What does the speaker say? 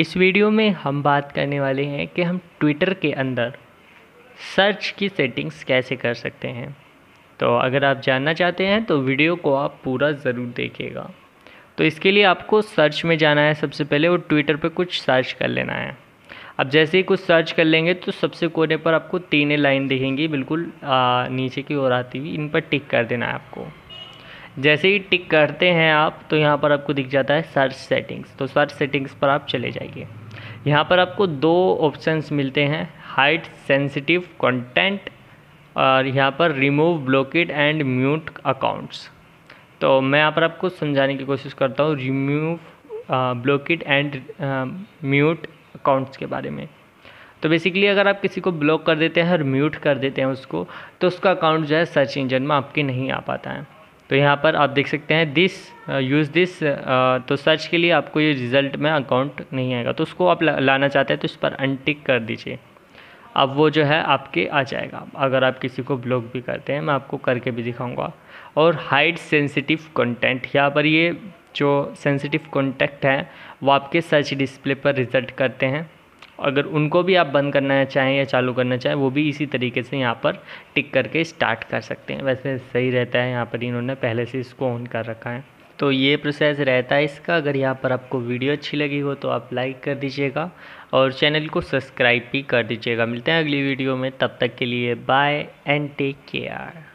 इस वीडियो में हम बात करने वाले हैं कि हम ट्विटर के अंदर सर्च की सेटिंग्स कैसे कर सकते हैं तो अगर आप जानना चाहते हैं तो वीडियो को आप पूरा ज़रूर देखिएगा तो इसके लिए आपको सर्च में जाना है सबसे पहले और ट्विटर पर कुछ सर्च कर लेना है अब जैसे ही कुछ सर्च कर लेंगे तो सबसे कोने पर आपको तीन लाइन दिखेंगी बिल्कुल आ, नीचे की ओर आती हुई इन पर टिक कर देना है आपको जैसे ही टिक करते हैं आप तो यहाँ पर आपको दिख जाता है सर्च सेटिंग्स तो सर्च सेटिंग्स पर आप चले जाइए यहाँ पर आपको दो ऑप्शंस मिलते हैं हाइट सेंसिटिव कंटेंट और यहाँ पर remove blocked and mute accounts तो मैं यहाँ पर आपको समझाने की कोशिश करता हूँ remove blocked and mute accounts के बारे में तो बेसिकली अगर आप किसी को ब्लॉक कर देते हैं और म्यूट कर देते हैं उसको तो उसका अकाउंट जो है सर्च इंजन में आपके नहीं आ पाता है तो यहाँ पर आप देख सकते हैं दिस यूज़ दिस तो सर्च के लिए आपको ये रिज़ल्ट में अकाउंट नहीं आएगा तो उसको आप लाना चाहते हैं तो इस पर अनटिक कर दीजिए अब वो जो है आपके आ जाएगा अगर आप किसी को ब्लॉक भी करते हैं मैं आपको करके भी दिखाऊंगा और हाइड सेंसिटिव कंटेंट यहाँ पर ये जो सेंसिटिव कॉन्टेक्ट है वो आपके सर्च डिस्प्ले पर रिजल्ट करते हैं अगर उनको भी आप बंद करना चाहें या चालू करना चाहें वो भी इसी तरीके से यहाँ पर टिक करके स्टार्ट कर सकते हैं वैसे सही रहता है यहाँ पर इन्होंने पहले से इसको ऑन कर रखा है तो ये प्रोसेस रहता है इसका अगर यहाँ पर आपको वीडियो अच्छी लगी हो तो आप लाइक कर दीजिएगा और चैनल को सब्सक्राइब भी कर दीजिएगा मिलते हैं अगली वीडियो में तब तक के लिए बाय एंड टेक केयर